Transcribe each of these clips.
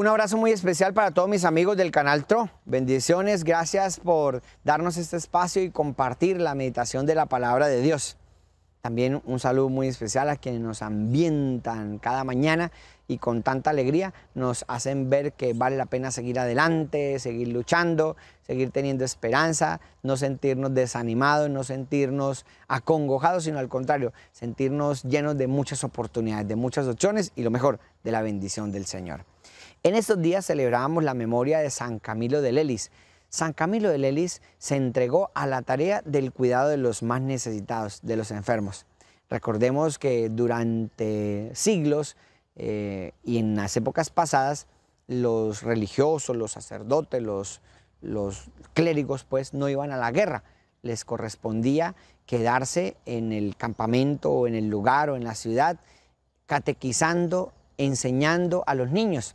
Un abrazo muy especial para todos mis amigos del canal TRO. Bendiciones, gracias por darnos este espacio y compartir la meditación de la palabra de Dios. También un saludo muy especial a quienes nos ambientan cada mañana y con tanta alegría nos hacen ver que vale la pena seguir adelante, seguir luchando, seguir teniendo esperanza, no sentirnos desanimados, no sentirnos acongojados, sino al contrario, sentirnos llenos de muchas oportunidades, de muchas opciones y lo mejor, de la bendición del Señor. En estos días celebrábamos la memoria de San Camilo de Lelis. San Camilo de Lelis se entregó a la tarea del cuidado de los más necesitados, de los enfermos. Recordemos que durante siglos eh, y en las épocas pasadas, los religiosos, los sacerdotes, los, los clérigos, pues no iban a la guerra. Les correspondía quedarse en el campamento o en el lugar o en la ciudad, catequizando, enseñando a los niños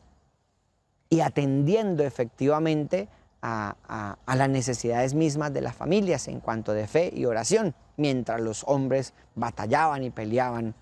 y atendiendo efectivamente a, las necesidades mismas de las familias en cuanto de fe y oración, mientras los hombres batallaban y peleaban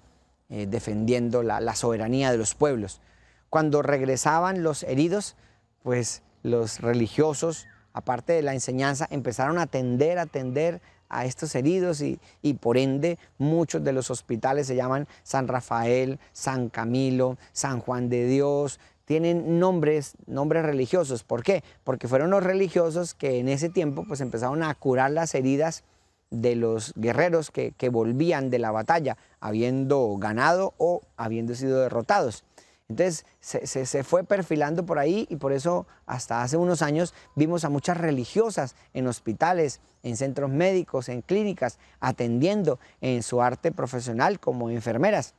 eh, defendiendo la, soberanía de los pueblos. Cuando regresaban los heridos, pues los religiosos, aparte de la enseñanza, empezaron a atender, a atender a estos heridos y, por ende muchos de los hospitales se llaman San Rafael, San Camilo, San Juan de Dios, tienen nombres, nombres religiosos. ¿Por qué? Porque fueron los religiosos que en ese tiempo pues empezaron a curar las heridas de los guerreros que, volvían de la batalla, habiendo ganado o habiendo sido derrotados. Entonces se, fue perfilando por ahí y por eso hasta hace unos años vimos a muchas religiosas en hospitales, en centros médicos, en clínicas, atendiendo en su arte profesional como enfermeras.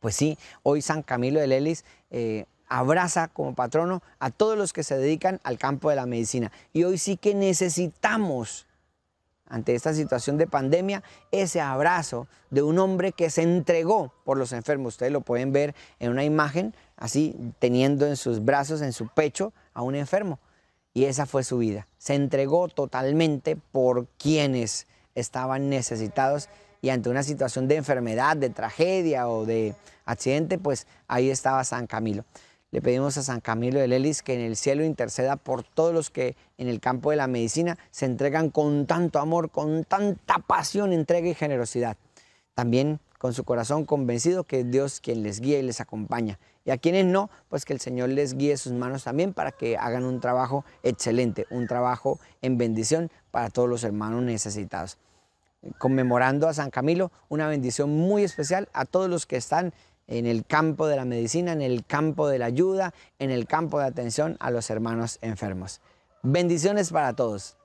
Pues sí, hoy San Camilo de Lelis eh, abraza como patrono a todos los que se dedican al campo de la medicina. Y hoy sí que necesitamos, ante esta situación de pandemia, ese abrazo de un hombre que se entregó por los enfermos. Ustedes lo pueden ver en una imagen, así teniendo en sus brazos, en su pecho, a un enfermo. Y esa fue su vida. Se entregó totalmente por quienes estaban necesitados y ante una situación de enfermedad, de tragedia o de accidente, pues ahí estaba San Camilo. Le pedimos a San Camilo de Lelis que en el cielo interceda por todos los que en el campo de la medicina se entregan con tanto amor, con tanta pasión, entrega y generosidad. También con su corazón convencido que es Dios quien les guía y les acompaña. Y a quienes no, pues que el Señor les guíe sus manos también para que hagan un trabajo excelente, un trabajo en bendición para todos los hermanos necesitados. Conmemorando a San Camilo, una bendición muy especial a todos los que están en el campo de la medicina, en el campo de la ayuda, en el campo de atención a los hermanos enfermos. Bendiciones para todos.